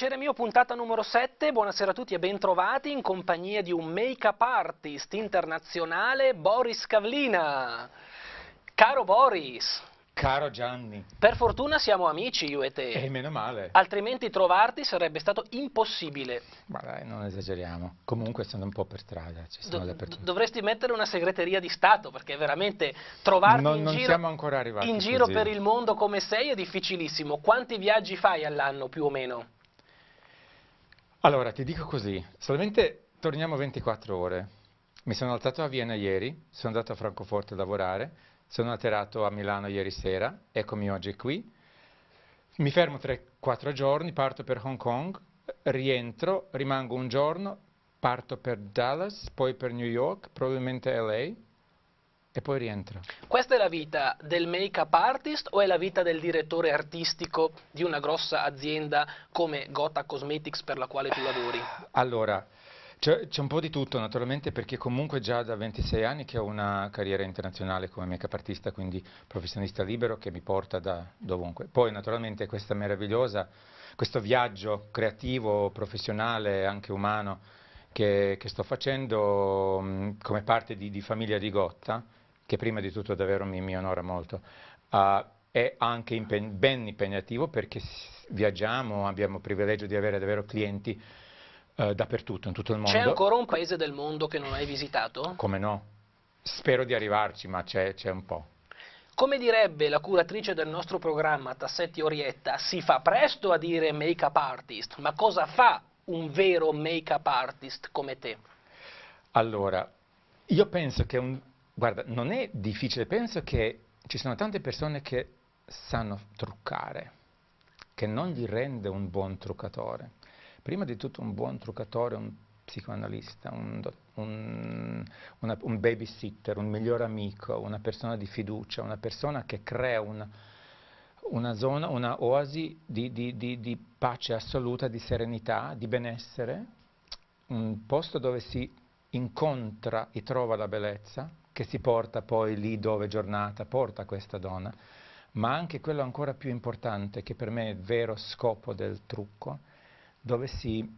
piacere mio, puntata numero 7, buonasera a tutti e bentrovati in compagnia di un make-up artist internazionale, Boris Cavlina. Caro Boris! Caro Gianni. Per fortuna siamo amici io e te. E eh, meno male. Altrimenti trovarti sarebbe stato impossibile. Ma dai, non esageriamo. Comunque sono un po' per strada, ci sono Do Dovresti mettere una segreteria di Stato, perché veramente trovarti non, in, non giro, in giro per il mondo come sei è difficilissimo. Quanti viaggi fai all'anno più o meno? Allora, ti dico così, solamente torniamo 24 ore. Mi sono alzato a Vienna ieri, sono andato a Francoforte a lavorare, sono atterrato a Milano ieri sera, eccomi oggi qui. Mi fermo 3-4 giorni, parto per Hong Kong, rientro, rimango un giorno, parto per Dallas, poi per New York, probabilmente LA, e poi rientra. Questa è la vita del make-up artist o è la vita del direttore artistico di una grossa azienda come Gotha Cosmetics per la quale tu lavori? Allora, c'è un po' di tutto naturalmente perché comunque già da 26 anni che ho una carriera internazionale come make-up artista, quindi professionista libero che mi porta da dovunque. Poi naturalmente questa meravigliosa, questo viaggio creativo, professionale, anche umano che, che sto facendo mh, come parte di, di famiglia di Gotta, che prima di tutto davvero mi, mi onora molto, uh, è anche impen- ben impegnativo perché viaggiamo, abbiamo il privilegio di avere davvero clienti uh, dappertutto, in tutto il mondo. C'è ancora un paese del mondo che non hai visitato? Come no? Spero di arrivarci, ma c'è, c'è un po'. Come direbbe la curatrice del nostro programma, Tassetti Orietta, si fa presto a dire make-up artist, ma cosa fa un vero make-up artist come te? Allora, io penso che un, Guarda, non è difficile, penso che ci sono tante persone che sanno truccare, che non gli rende un buon truccatore. Prima di tutto un buon truccatore, un psicoanalista, un, un, una, un babysitter, un miglior amico, una persona di fiducia, una persona che crea un, una zona, una oasi di, di, di, di pace assoluta, di serenità, di benessere, un posto dove si incontra e trova la bellezza, che si porta poi lì dove giornata porta questa donna, ma anche quello ancora più importante, che per me è il vero scopo del trucco, dove si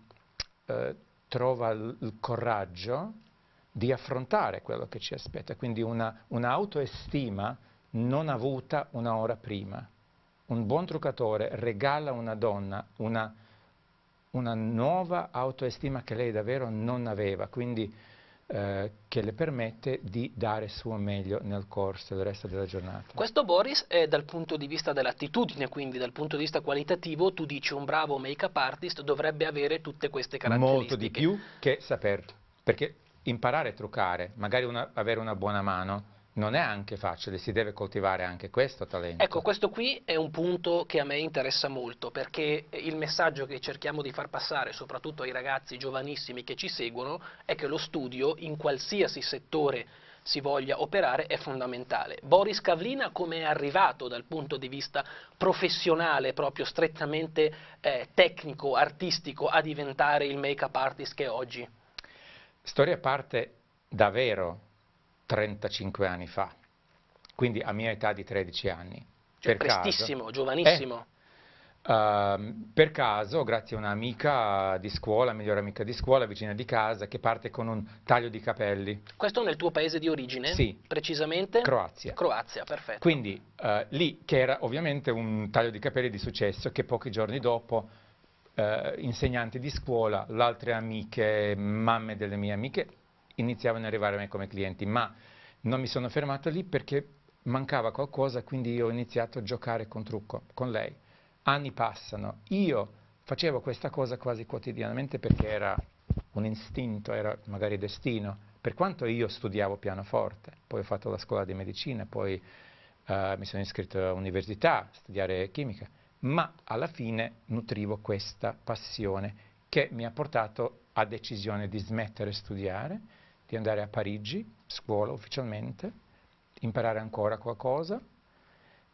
eh, trova il, il coraggio di affrontare quello che ci aspetta, quindi un'autoestima non avuta un'ora prima. Un buon truccatore regala a una donna una una nuova autoestima che lei davvero non aveva, quindi eh, che le permette di dare il suo meglio nel corso del resto della giornata. Questo Boris è dal punto di vista dell'attitudine, quindi dal punto di vista qualitativo, tu dici un bravo make-up artist dovrebbe avere tutte queste caratteristiche. Molto di più che saperlo, perché imparare a truccare, magari una, avere una buona mano, non è anche facile, si deve coltivare anche questo talento. Ecco, questo qui è un punto che a me interessa molto perché il messaggio che cerchiamo di far passare soprattutto ai ragazzi giovanissimi che ci seguono è che lo studio in qualsiasi settore si voglia operare è fondamentale. Boris Cavlina come è arrivato dal punto di vista professionale, proprio strettamente eh, tecnico, artistico, a diventare il make-up artist che è oggi? Storia a parte davvero 35 anni fa, quindi a mia età di 13 anni. Cioè per prestissimo, caso, giovanissimo. Eh, uh, per caso, grazie a un'amica di scuola, migliore amica di scuola, vicina di casa, che parte con un taglio di capelli. Questo nel tuo paese di origine? Sì. Precisamente? Croazia. Croazia, perfetto. Quindi uh, lì, che era ovviamente un taglio di capelli di successo, che pochi giorni dopo uh, insegnanti di scuola, le altre amiche, mamme delle mie amiche, iniziavano ad arrivare a me come clienti, ma non mi sono fermato lì perché mancava qualcosa, quindi io ho iniziato a giocare con trucco, con lei. Anni passano, io facevo questa cosa quasi quotidianamente perché era un istinto, era magari destino. Per quanto io studiavo pianoforte, poi ho fatto la scuola di medicina, poi eh, mi sono iscritto all'università a studiare chimica, ma alla fine nutrivo questa passione che mi ha portato a decisione di smettere di studiare di andare a Parigi, scuola ufficialmente, imparare ancora qualcosa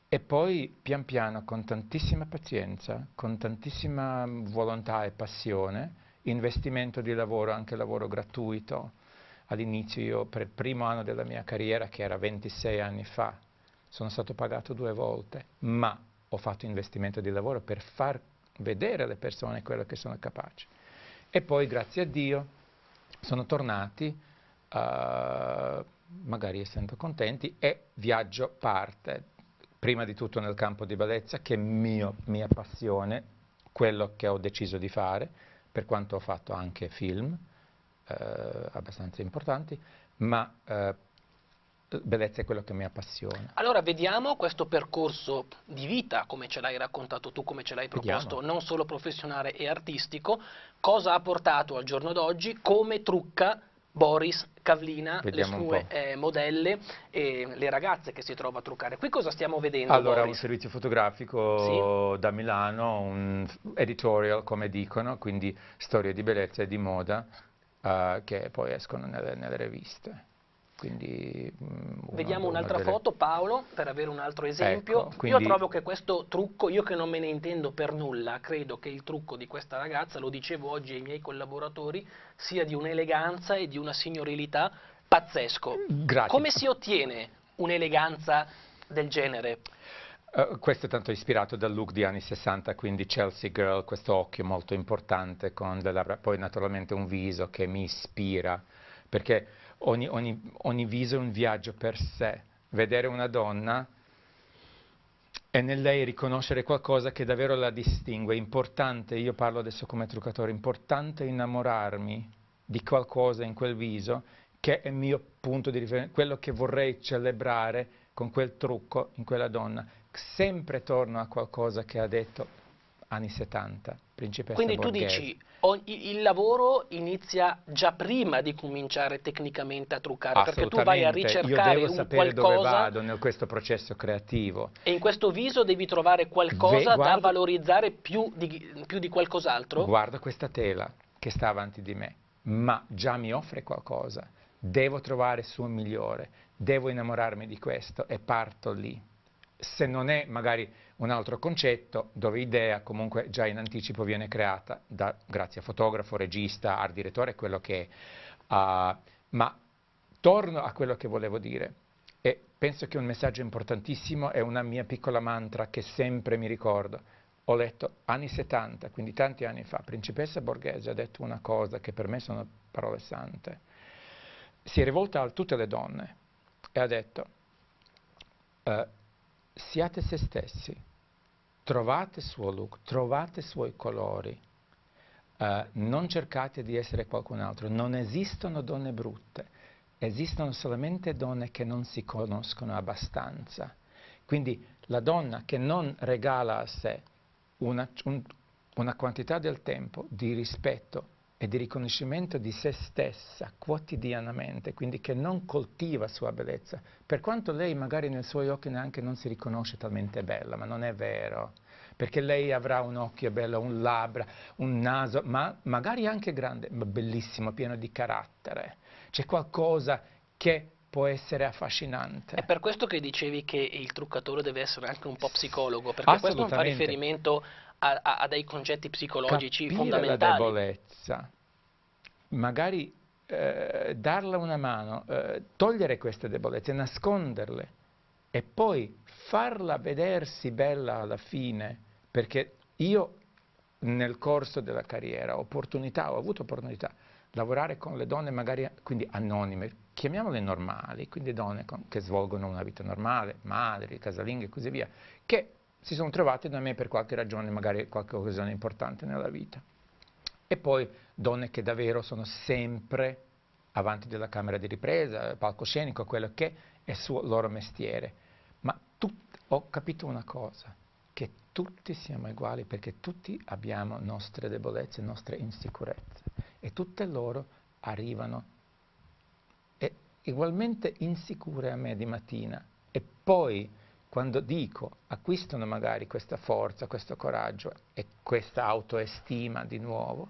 e poi pian piano con tantissima pazienza, con tantissima volontà e passione, investimento di lavoro, anche lavoro gratuito. All'inizio io per il primo anno della mia carriera, che era 26 anni fa, sono stato pagato due volte, ma ho fatto investimento di lavoro per far vedere alle persone quello che sono capaci. E poi, grazie a Dio, sono tornati eh, magari essendo contenti, e viaggio parte, prima di tutto nel campo di bellezza, che è mio, mia passione, quello che ho deciso di fare, per quanto ho fatto anche film eh, abbastanza importanti, ma eh, bellezza è quello che mi appassiona. Allora vediamo questo percorso di vita, come ce l'hai raccontato tu, come ce l'hai proposto, vediamo. non solo professionale e artistico, cosa ha portato al giorno d'oggi, come trucca Boris, Cavlina, Vediamo le sue eh, modelle e le ragazze che si trova a truccare. Qui cosa stiamo vedendo? Allora, Boris? un servizio fotografico sì? da Milano, un editorial come dicono, quindi storie di bellezza e di moda eh, che poi escono nelle, nelle riviste. Quindi, mh, mm, Vediamo un'altra delle... foto Paolo per avere un altro ecco, esempio. Ecco, quindi... Io trovo che questo trucco, io che non me ne intendo per nulla, credo che il trucco di questa ragazza, lo dicevo oggi ai miei collaboratori, sia di un'eleganza e di una signorilità pazzesco. Eh, grazie. Come si ottiene un'eleganza del genere? Uh, questo è tanto ispirato dal look di anni 60, quindi Chelsea Girl, questo occhio molto importante con della, poi naturalmente un viso che mi ispira, perché ogni, ogni, ogni viso è un viaggio per sé. Vedere una donna e nel lei riconoscere qualcosa che davvero la distingue. È importante, io parlo adesso come truccatore, è importante innamorarmi di qualcosa in quel viso che è il mio punto di riferimento, quello che vorrei celebrare con quel trucco in quella donna. Sempre torno a qualcosa che ha detto anni 70 principessa Quindi Borghese. tu dici, il lavoro inizia già prima di cominciare tecnicamente a truccare, perché tu vai a ricercare un qualcosa... dove vado in questo processo creativo. E in questo viso devi trovare qualcosa Ve, guarda, da valorizzare più di, più di qualcos'altro? Guarda questa tela che sta avanti di me, ma già mi offre qualcosa. Devo trovare il suo migliore, devo innamorarmi di questo e parto lì se non è magari un altro concetto, dove idea comunque già in anticipo viene creata da, grazie a fotografo, regista, art direttore, quello che è. Uh, ma torno a quello che volevo dire e penso che un messaggio importantissimo è una mia piccola mantra che sempre mi ricordo. Ho letto anni 70, quindi tanti anni fa, Principessa Borghese ha detto una cosa che per me sono parole sante. Si è rivolta a tutte le donne e ha detto... Uh, siate se stessi, trovate il suo look, trovate i suoi colori, uh, non cercate di essere qualcun altro, non esistono donne brutte, esistono solamente donne che non si conoscono abbastanza. Quindi la donna che non regala a sé una, un, una quantità del tempo, di rispetto, e di riconoscimento di se stessa quotidianamente, quindi che non coltiva sua bellezza, per quanto lei magari nei suoi occhi neanche non si riconosce talmente bella, ma non è vero, perché lei avrà un occhio bello, un labbra, un naso, ma magari anche grande, ma bellissimo, pieno di carattere. C'è qualcosa che può essere affascinante. È per questo che dicevi che il truccatore deve essere anche un po' psicologo, perché questo non fa riferimento a, a, a dei concetti psicologici Capire fondamentali. la debolezza, magari eh, darla una mano, eh, togliere queste debolezze, nasconderle e poi farla vedersi bella alla fine, perché io nel corso della carriera opportunità, ho avuto opportunità, lavorare con le donne magari quindi anonime, chiamiamole normali, quindi donne con, che svolgono una vita normale, madri, casalinghe e così via, che si sono trovate da me per qualche ragione, magari qualche occasione importante nella vita. E poi donne che davvero sono sempre avanti della camera di ripresa, palcoscenico, quello che è il loro mestiere. Ma tut- ho capito una cosa, che tutti siamo uguali perché tutti abbiamo nostre debolezze, nostre insicurezze e tutte loro arrivano e ugualmente insicure a me di mattina e poi quando dico acquistano magari questa forza, questo coraggio e questa autoestima di nuovo,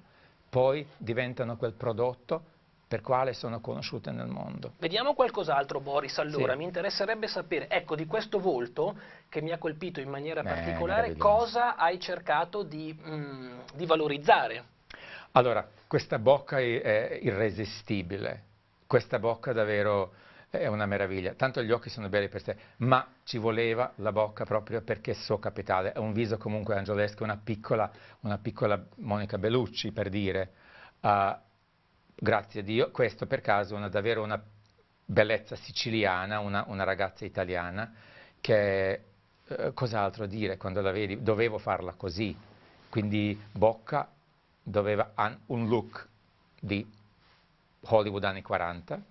poi diventano quel prodotto per quale sono conosciute nel mondo. Vediamo qualcos'altro Boris allora, sì. mi interesserebbe sapere, ecco di questo volto che mi ha colpito in maniera eh, particolare, cosa hai cercato di, mm, di valorizzare? Allora, questa bocca è irresistibile, questa bocca davvero è una meraviglia, tanto gli occhi sono belli per sé, ma ci voleva la bocca proprio perché so capitale, è un viso comunque angiolesco, una piccola, una piccola Monica Bellucci per dire, uh, grazie a Dio, questo per caso è davvero una bellezza siciliana, una, una ragazza italiana, che eh, cos'altro dire quando la vedi, dovevo farla così, quindi bocca doveva un look di Hollywood anni 40,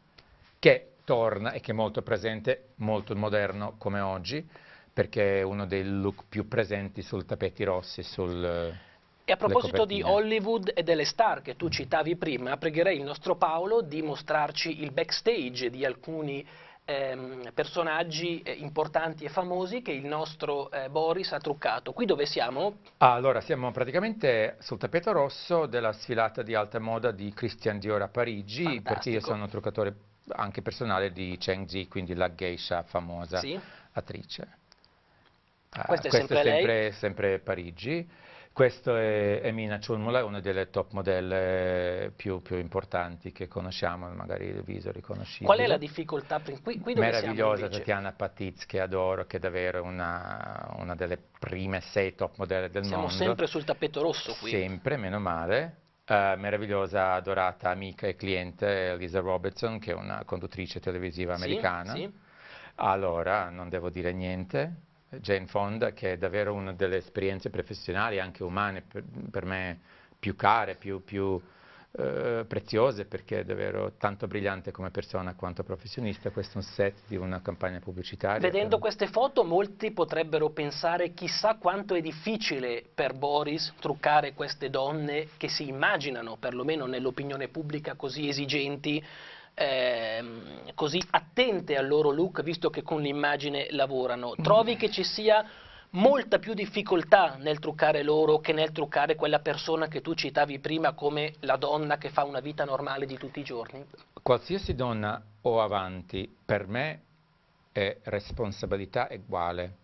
che torna e che è molto presente, molto moderno come oggi, perché è uno dei look più presenti sul tappeti rossi, sul... Eh, e a proposito di Hollywood e delle star che tu citavi prima, pregherei il nostro Paolo di mostrarci il backstage di alcuni ehm, personaggi eh, importanti e famosi che il nostro eh, Boris ha truccato. Qui dove siamo? Ah, allora, siamo praticamente sul tappeto rosso della sfilata di alta moda di Christian Dior a Parigi, Fantastico. perché io sono un truccatore anche personale di Cheng Zi, quindi la geisha famosa sì. attrice. Ah, questo è, sempre, è sempre, sempre, Parigi. Questo è Emina Ciunmula, una delle top modelle eh, più, più, importanti che conosciamo, magari il viso riconoscibile. Qual è la difficoltà? Qui, qui Meravigliosa Tatiana Patiz, che adoro, che è davvero una, una delle prime sei top modelle del siamo mondo. Siamo sempre sul tappeto rosso qui. Sempre, meno male. Eh, meravigliosa, adorata amica e cliente Lisa Robertson, che è una conduttrice televisiva americana. Sì, sì. Allora, non devo dire niente. Jane Fonda, che è davvero una delle esperienze professionali, anche umane, per, per me più care, più, più eh, preziose perché è davvero tanto brillante come persona quanto professionista, questo è un set di una campagna pubblicitaria. Vedendo per... queste foto molti potrebbero pensare chissà quanto è difficile per Boris truccare queste donne che si immaginano, perlomeno nell'opinione pubblica, così esigenti, ehm, così attente al loro look, visto che con l'immagine lavorano. Mm. Trovi che ci sia molta più difficoltà nel truccare loro che nel truccare quella persona che tu citavi prima come la donna che fa una vita normale di tutti i giorni? Qualsiasi donna o avanti, per me è responsabilità uguale.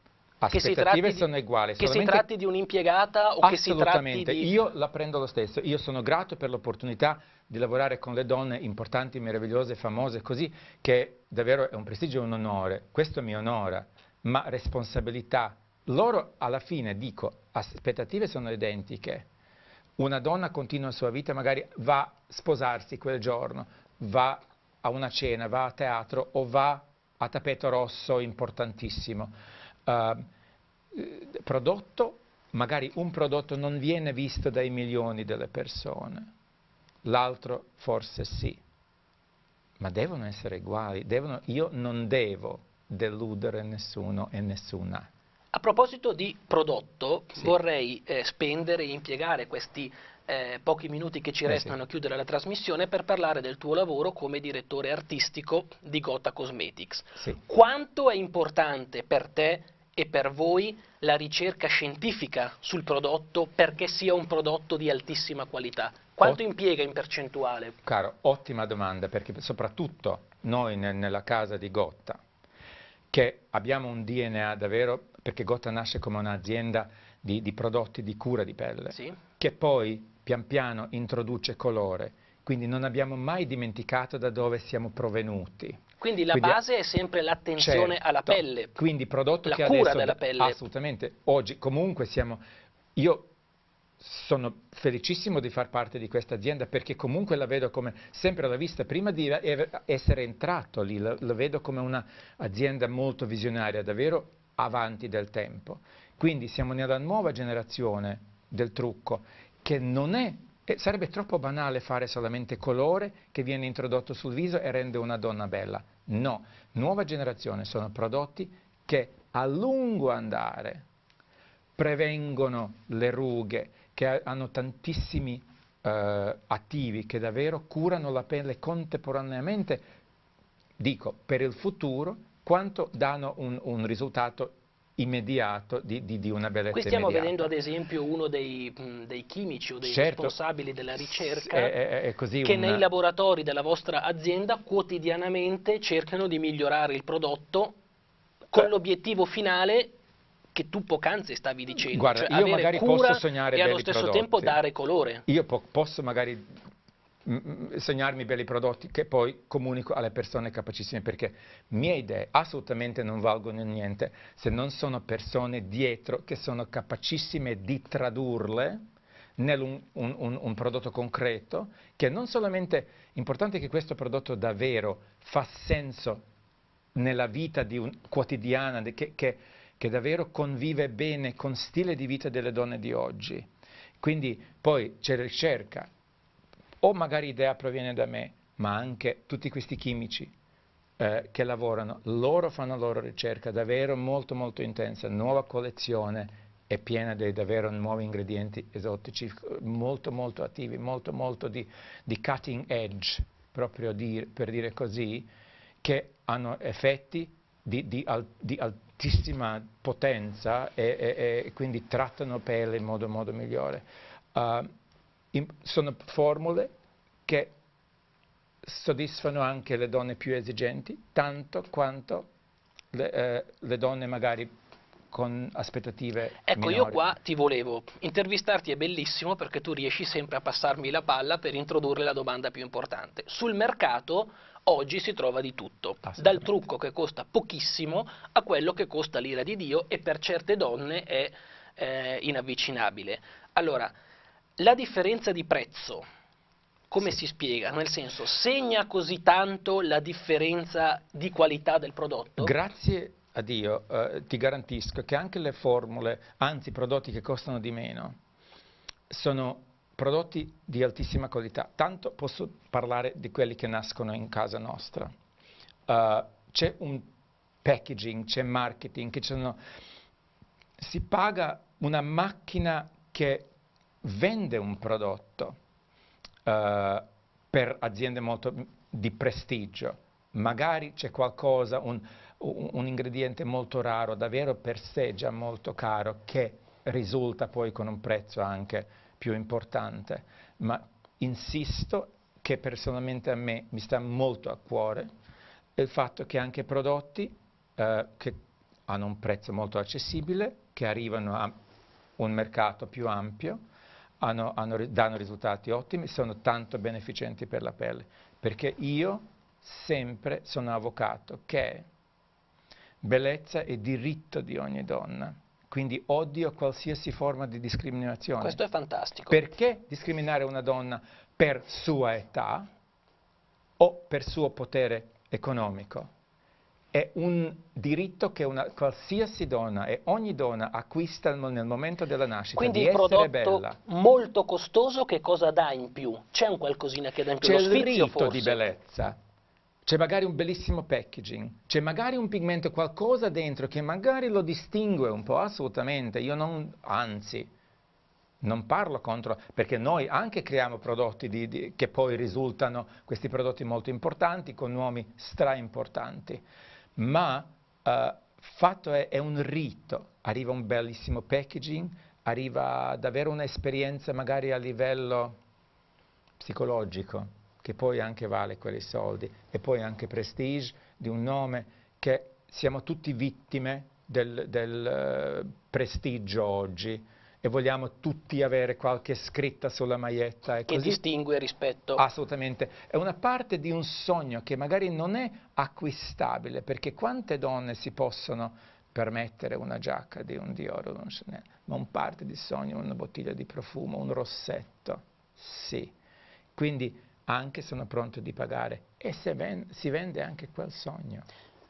Aspettative che sono uguali. Che si tratti di un'impiegata o che si tratti di... Assolutamente, io la prendo lo stesso. Io sono grato per l'opportunità di lavorare con le donne importanti, meravigliose, famose, così, che davvero è un prestigio e un onore. Questo mi onora, ma responsabilità loro alla fine, dico, aspettative sono identiche. Una donna continua la sua vita, magari va a sposarsi quel giorno, va a una cena, va a teatro o va a tappeto rosso importantissimo. Uh, prodotto, magari un prodotto non viene visto dai milioni delle persone, l'altro forse sì, ma devono essere uguali, devono, io non devo deludere nessuno e nessuna. A proposito di prodotto, sì. vorrei eh, spendere e impiegare questi eh, pochi minuti che ci eh restano sì. a chiudere la trasmissione per parlare del tuo lavoro come direttore artistico di Gotha Cosmetics. Sì. Quanto è importante per te e per voi la ricerca scientifica sul prodotto perché sia un prodotto di altissima qualità? Quanto Ot impiega in percentuale? Caro, ottima domanda perché soprattutto noi nella casa di Gotta che abbiamo un DNA davvero perché Gotha nasce come un'azienda di, di, prodotti di cura di pelle, sì. che poi pian piano introduce colore, quindi non abbiamo mai dimenticato da dove siamo provenuti. Quindi la quindi, base è sempre l'attenzione certo, alla pelle. Quindi prodotto la che cura adesso, della pelle. Assolutamente, oggi comunque siamo... Io sono felicissimo di far parte di questa azienda perché comunque la vedo come, sempre l'ho vista prima di essere entrato lì, la, la vedo come un'azienda molto visionaria, davvero avanti del tempo. Quindi siamo nella nuova generazione del trucco, che non è, eh, sarebbe troppo banale fare solamente colore che viene introdotto sul viso e rende una donna bella. No, nuova generazione sono prodotti che a lungo andare prevengono le rughe, che hanno tantissimi eh, attivi, che davvero curano la pelle contemporaneamente, dico, per il futuro quanto danno un, un risultato immediato di, di, di, una bellezza Qui stiamo immediata. vedendo ad esempio uno dei, dei chimici o dei certo, responsabili della ricerca è, è che un... nei laboratori della vostra azienda quotidianamente cercano di migliorare il prodotto con eh. l'obiettivo finale che tu poc'anzi stavi dicendo, Guarda, cioè io magari posso sognare e allo stesso prodotti. tempo dare colore. Io po posso magari segnarmi belli prodotti che poi comunico alle persone capacissime perché mie idee assolutamente non valgono niente se non sono persone dietro che sono capacissime di tradurle nell'un un, un, un prodotto concreto che non solamente importante che questo prodotto davvero fa senso nella vita quotidiana che, che, che davvero convive bene con stile di vita delle donne di oggi quindi poi c'è ricerca o magari l'idea proviene da me, ma anche tutti questi chimici eh, che lavorano, loro fanno la loro ricerca davvero molto molto intensa, nuova collezione è piena di davvero nuovi ingredienti esotici, molto molto attivi, molto molto di, di cutting edge, proprio di, per dire così, che hanno effetti di, di al, altissima potenza e, e, e, quindi trattano pelle in modo, modo migliore. Uh, sono formule che soddisfano anche le donne più esigenti, tanto quanto le, eh, le donne magari con aspettative Ecco, minori. io qua ti volevo intervistarti, è bellissimo perché tu riesci sempre a passarmi la palla per introdurre la domanda più importante. Sul mercato oggi si trova di tutto, dal trucco che costa pochissimo a quello che costa l'ira di Dio e per certe donne è eh, inavvicinabile. Allora, la differenza di prezzo, come si spiega? Nel senso, segna così tanto la differenza di qualità del prodotto? Grazie a Dio, eh, ti garantisco che anche le formule, anzi i prodotti che costano di meno, sono prodotti di altissima qualità. Tanto posso parlare di quelli che nascono in casa nostra. Uh, c'è un packaging, c'è marketing, ci sono... si paga una macchina che vende un prodotto eh, per aziende molto di prestigio, magari c'è qualcosa, un, un, ingrediente molto raro, davvero per sé già molto caro, che risulta poi con un prezzo anche più importante, ma insisto che personalmente a me mi sta molto a cuore il fatto che anche prodotti eh, che hanno un prezzo molto accessibile, che arrivano a un mercato più ampio, hanno, hanno, danno risultati ottimi, sono tanto beneficenti per la pelle, perché io sempre sono avvocato che bellezza è diritto di ogni donna, quindi odio qualsiasi forma di discriminazione. Questo è fantastico. Perché discriminare una donna per sua età o per suo potere economico? è un diritto che una, qualsiasi donna e ogni donna acquista nel momento della nascita, Quindi di essere bella. molto costoso che cosa dà in più? C'è un qualcosina che dà in più? C'è il rito forse. di bellezza, c'è magari un bellissimo packaging, c'è magari un pigmento, qualcosa dentro che magari lo distingue un po', assolutamente, io non, anzi, non parlo contro, perché noi anche creiamo prodotti di, di, che poi risultano questi prodotti molto importanti con nomi straimportanti ma eh, fatto è, è un rito, arriva un bellissimo packaging, arriva ad avere un'esperienza magari a livello psicologico, che poi anche vale quei soldi, e poi anche prestige di un nome che siamo tutti vittime del, del uh, prestigio oggi e vogliamo tutti avere qualche scritta sulla maglietta. È che così? distingue rispetto... Assolutamente, è una parte di un sogno che magari non è acquistabile, perché quante donne si possono permettere una giacca di un Dior o un Chanel, ma un parte di sogno, una bottiglia di profumo, un rossetto, sì. Quindi anche sono pronto di pagare e se ven si vende anche quel sogno.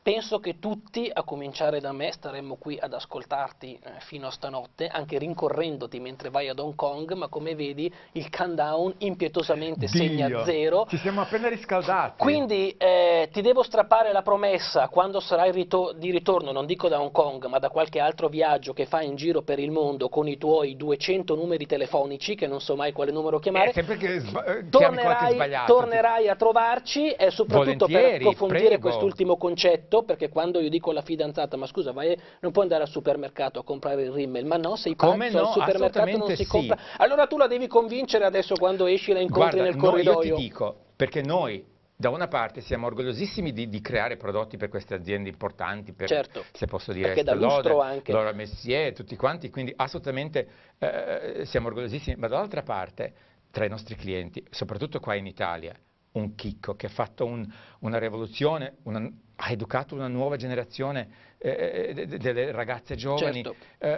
Penso che tutti, a cominciare da me, staremmo qui ad ascoltarti eh, fino a stanotte, anche rincorrendoti mentre vai ad Hong Kong, ma come vedi il countdown impietosamente Dio, segna zero. Ci siamo appena riscaldati. Quindi eh, ti devo strappare la promessa quando sarai ritor di ritorno, non dico da Hong Kong, ma da qualche altro viaggio che fai in giro per il mondo con i tuoi 200 numeri telefonici, che non so mai quale numero chiamare. Eh, sempre che eh, tornerai, Tornerai a trovarci e eh, soprattutto Volentieri, per approfondire quest'ultimo concetto corretto, perché quando io dico alla fidanzata, ma scusa, vai, non puoi andare al supermercato a comprare il rimmel, ma no, sei Come pazzo, no, al supermercato non si sì. compra. Allora tu la devi convincere adesso quando esci la incontri Guarda, nel corridoio. No, io ti dico, perché noi da una parte siamo orgogliosissimi di, di, creare prodotti per queste aziende importanti, per, certo, se posso dire, perché da lustro anche. Laura Messier, tutti quanti, quindi assolutamente eh, siamo orgogliosissimi, ma dall'altra parte tra i nostri clienti, soprattutto qua in Italia, un chicco, che ha fatto un, una rivoluzione, una, ha educato una nuova generazione eh, eh delle ragazze giovani, certo.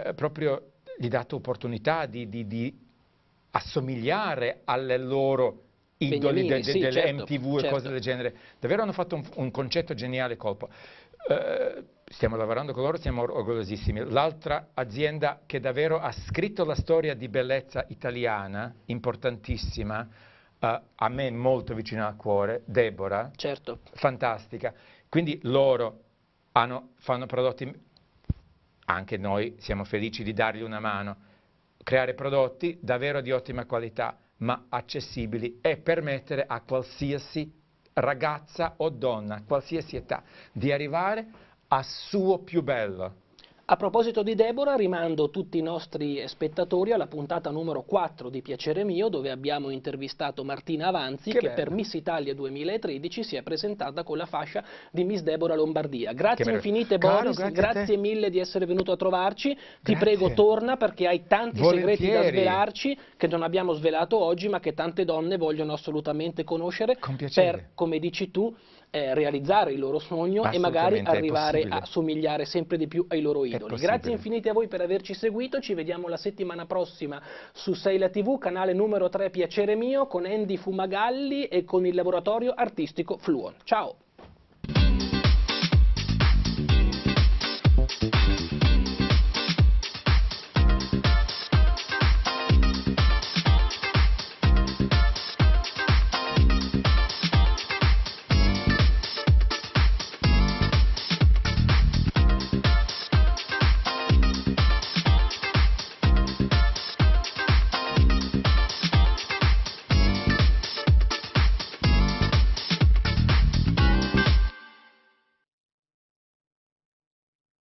eh, proprio gli ha dato opportunità di, di, di assomigliare alle loro idoli de, de, sì, delle certo, MTV certo. e cose del genere. Davvero hanno fatto un, un concetto geniale colpo. Eh, stiamo lavorando con loro, siamo orgogliosissimi. L'altra azienda che davvero ha scritto la storia di bellezza italiana, importantissima, uh, a me molto vicino al cuore, Deborah, certo. fantastica. Quindi loro hanno, fanno prodotti, anche noi siamo felici di dargli una mano, creare prodotti davvero di ottima qualità, ma accessibili e permettere a qualsiasi ragazza o donna, qualsiasi età, di arrivare a suo più bello a proposito di Deborah, rimando tutti i nostri spettatori alla puntata numero 4 di Piacere Mio, dove abbiamo intervistato Martina Avanzi, che, che per Miss Italia 2013 si è presentata con la fascia di Miss Deborah Lombardia. Grazie infinite Caro, Boris, grazie, grazie mille di essere venuto a trovarci. Grazie. Ti prego torna perché hai tanti Volentieri. segreti da svelarci che non abbiamo svelato oggi, ma che tante donne vogliono assolutamente conoscere con per, come dici tu, eh, realizzare il loro sogno e magari arrivare a somigliare sempre di più ai loro idoli. Grazie infinite a voi per averci seguito, ci vediamo la settimana prossima su 6 la TV, canale numero 3 Piacere mio con Andy Fumagalli e con il laboratorio artistico Fluon. Ciao!